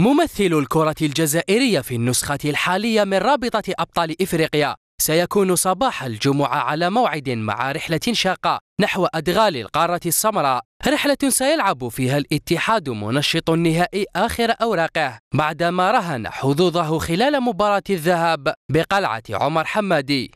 ممثل الكرة الجزائرية في النسخة الحالية من رابطة أبطال إفريقيا سيكون صباح الجمعة على موعد مع رحلة شاقة نحو أدغال القارة السمراء رحلة سيلعب فيها الاتحاد منشط النهائي آخر أوراقه بعدما رهن حظوظه خلال مباراة الذهاب بقلعة عمر حمادي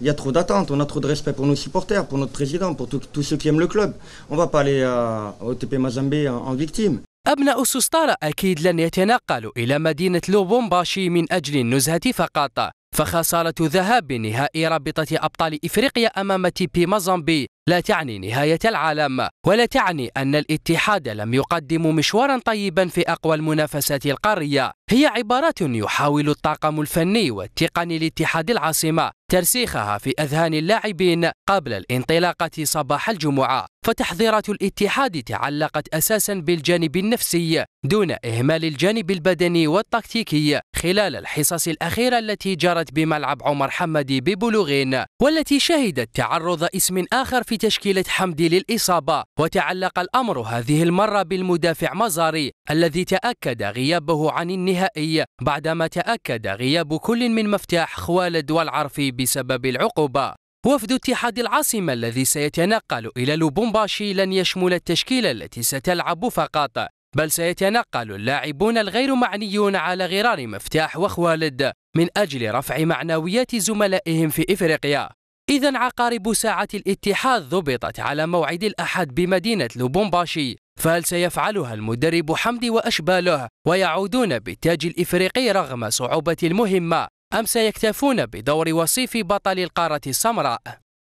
Il y a trop d'attentes, on a trop de respect pour nos supporters, pour notre président, pour tous ceux qui aiment le club. On ne va pas aller à, au TP Mazembe en, en victime. أبناء سوستارا أكيد لن يتنقلوا إلى مدينة لوبومباشي من أجل النزهة فقط فخسارة ذهاب نهائي رابطة أبطال إفريقيا أمام تيبي مازامبي لا تعني نهاية العالم ولا تعني أن الاتحاد لم يقدم مشوارا طيبا في أقوى المنافسات القارية هي عبارات يحاول الطاقم الفني والتقني لاتحاد العاصمة ترسيخها في أذهان اللاعبين قبل الانطلاقة صباح الجمعة فتحضيرات الاتحاد تعلقت أساسا بالجانب النفسي دون إهمال الجانب البدني والتكتيكي خلال الحصص الأخيرة التي جرت بملعب عمر حمدي ببلوغين والتي شهدت تعرض اسم آخر في تشكيلة حمدي للإصابة وتعلق الأمر هذه المرة بالمدافع مزاري الذي تأكد غيابه عن النهائي بعدما تأكد غياب كل من مفتاح خوالد والعرفي بسبب العقوبة وفد اتحاد العاصمة الذي سيتنقل إلى لوبومباشي لن يشمل التشكيلة التي ستلعب فقط بل سيتنقل اللاعبون الغير معنيون على غرار مفتاح وخوالد من أجل رفع معنويات زملائهم في إفريقيا إذا عقارب ساعة الاتحاد ضبطت على موعد الأحد بمدينة لوبومباشي فهل سيفعلها المدرب حمدي وأشباله ويعودون بالتاج الإفريقي رغم صعوبة المهمة أم سيكتفون بدور وصيف بطل القارة السمراء؟